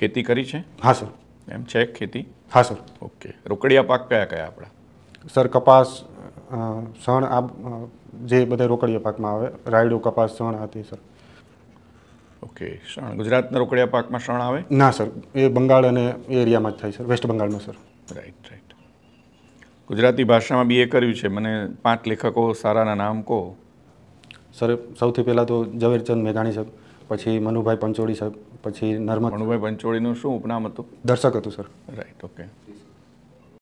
ખેતી કરી છે હા સર એમ છે ખેતી હા સર ઓકે રોકડિયા પાક કયા કયા આપણા સર કપાસ સણ આ જે બધા રોકડિયા પાકમાં આવે રાયડું કપાસ સણ હતી સર ઓકે શણ ગુજરાતના રોકડિયા પાકમાં શણ આવે ના સર એ બંગાળ અને એરિયામાં જ થાય સર વેસ્ટ બંગાળમાં સર રાઈટ રાઈટ ગુજરાતી ભાષામાં બી એ કર્યું છે મને પાંચ લેખકો સારાના નામ કહો સર સૌથી પહેલાં તો ઝવેરચંદ મેઘાણી સાહેબ પછી મનુભાઈ પંચોળી સર પછી નર્મદ મનુભાઈ પંચોળીનું શું ઉપનામ હતું દર્શક હતું સર રાઈટ ઓકે